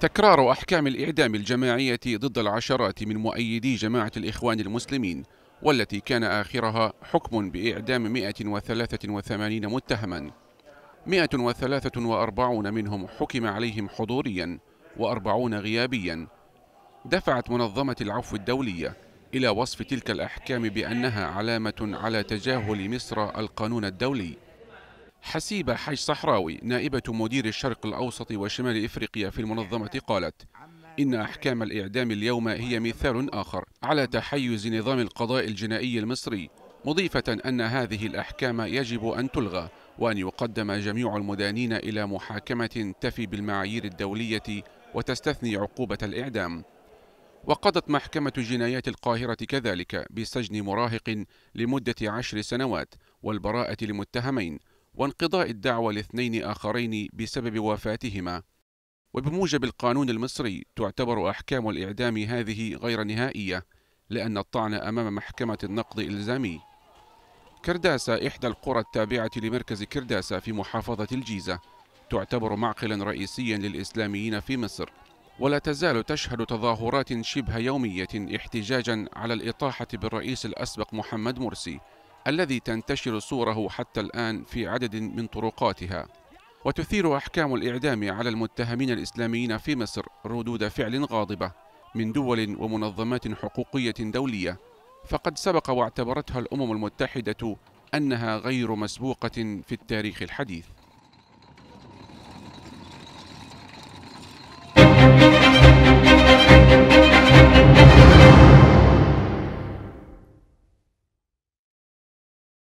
تكرار أحكام الإعدام الجماعية ضد العشرات من مؤيدي جماعة الإخوان المسلمين والتي كان آخرها حكم بإعدام 183 متهما 143 منهم حكم عليهم حضوريا و40 غيابيا دفعت منظمة العفو الدولية إلى وصف تلك الأحكام بأنها علامة على تجاهل مصر القانون الدولي حسيبة حج صحراوي نائبة مدير الشرق الأوسط وشمال إفريقيا في المنظمة قالت إن أحكام الإعدام اليوم هي مثال آخر على تحيز نظام القضاء الجنائي المصري مضيفة أن هذه الأحكام يجب أن تلغى وأن يقدم جميع المدانين إلى محاكمة تفي بالمعايير الدولية وتستثني عقوبة الإعدام وقضت محكمة جنايات القاهرة كذلك بسجن مراهق لمدة عشر سنوات والبراءة لمتهمين وانقضاء الدعوة لاثنين آخرين بسبب وفاتهما وبموجب القانون المصري تعتبر أحكام الإعدام هذه غير نهائية لأن الطعن أمام محكمة النقض إلزامي كرداسة إحدى القرى التابعة لمركز كرداسة في محافظة الجيزة تعتبر معقلا رئيسيا للإسلاميين في مصر ولا تزال تشهد تظاهرات شبه يومية احتجاجا على الإطاحة بالرئيس الأسبق محمد مرسي الذي تنتشر صوره حتى الآن في عدد من طرقاتها وتثير أحكام الإعدام على المتهمين الإسلاميين في مصر ردود فعل غاضبة من دول ومنظمات حقوقية دولية فقد سبق واعتبرتها الأمم المتحدة أنها غير مسبوقة في التاريخ الحديث